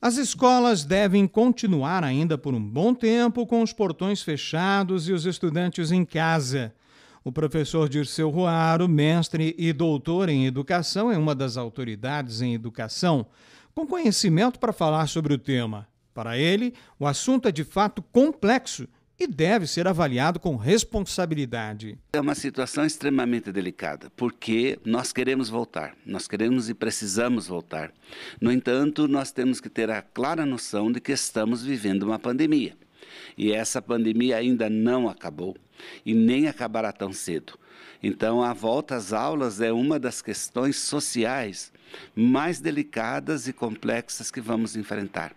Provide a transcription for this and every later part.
As escolas devem continuar ainda por um bom tempo com os portões fechados e os estudantes em casa. O professor Dirceu Roaro, mestre e doutor em educação, é uma das autoridades em educação, com conhecimento para falar sobre o tema. Para ele, o assunto é de fato complexo e deve ser avaliado com responsabilidade. É uma situação extremamente delicada, porque nós queremos voltar, nós queremos e precisamos voltar. No entanto, nós temos que ter a clara noção de que estamos vivendo uma pandemia. E essa pandemia ainda não acabou e nem acabará tão cedo. Então, a volta às aulas é uma das questões sociais mais delicadas e complexas que vamos enfrentar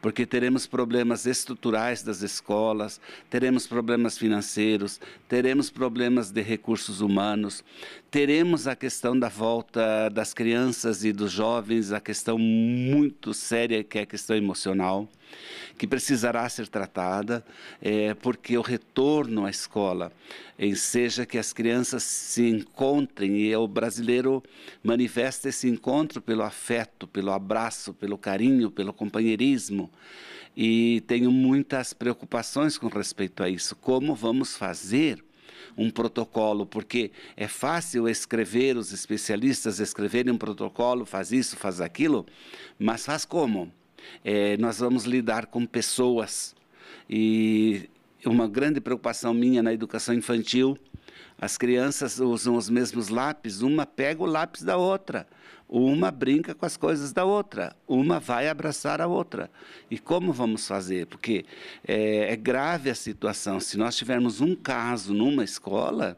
porque teremos problemas estruturais das escolas, teremos problemas financeiros, teremos problemas de recursos humanos, teremos a questão da volta das crianças e dos jovens, a questão muito séria que é a questão emocional que precisará ser tratada, é, porque o retorno à escola seja que as crianças se encontrem e o brasileiro manifesta esse encontro pelo afeto, pelo abraço, pelo carinho, pelo companheirismo. E tenho muitas preocupações com respeito a isso. Como vamos fazer um protocolo, porque é fácil escrever, os especialistas escreverem um protocolo, faz isso, faz aquilo, mas faz como? É, nós vamos lidar com pessoas. E uma grande preocupação minha na educação infantil, as crianças usam os mesmos lápis, uma pega o lápis da outra. Uma brinca com as coisas da outra, uma vai abraçar a outra. E como vamos fazer? Porque é, é grave a situação. Se nós tivermos um caso numa escola,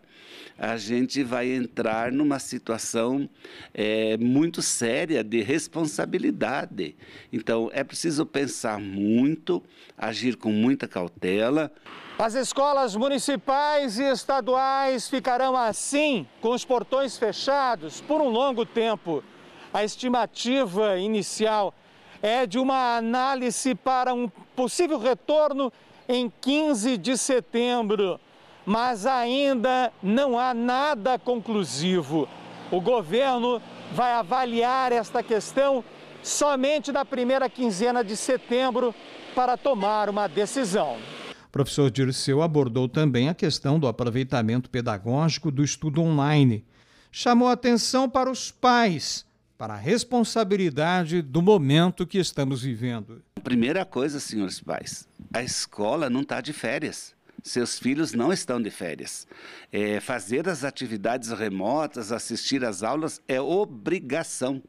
a gente vai entrar numa situação é, muito séria de responsabilidade. Então, é preciso pensar muito, agir com muita cautela. As escolas municipais e estaduais ficarão assim, com os portões fechados, por um longo tempo. A estimativa inicial é de uma análise para um possível retorno em 15 de setembro, mas ainda não há nada conclusivo. O governo vai avaliar esta questão somente na primeira quinzena de setembro para tomar uma decisão. O professor Dirceu abordou também a questão do aproveitamento pedagógico do estudo online. Chamou atenção para os pais para a responsabilidade do momento que estamos vivendo. Primeira coisa, senhores pais, a escola não está de férias. Seus filhos não estão de férias. É, fazer as atividades remotas, assistir às aulas é obrigação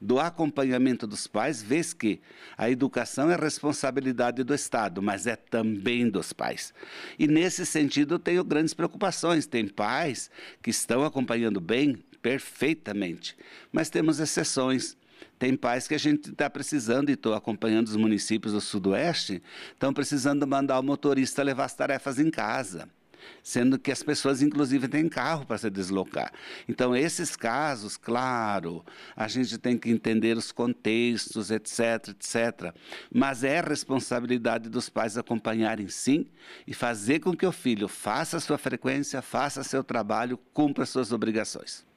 do acompanhamento dos pais, vez que a educação é responsabilidade do Estado, mas é também dos pais. E nesse sentido, eu tenho grandes preocupações. Tem pais que estão acompanhando bem perfeitamente. Mas temos exceções. Tem pais que a gente está precisando, e estou acompanhando os municípios do Sudoeste, estão precisando mandar o motorista levar as tarefas em casa sendo que as pessoas, inclusive, têm carro para se deslocar. Então, esses casos, claro, a gente tem que entender os contextos, etc., etc. Mas é responsabilidade dos pais acompanharem, sim, e fazer com que o filho faça sua frequência, faça seu trabalho, cumpra suas obrigações.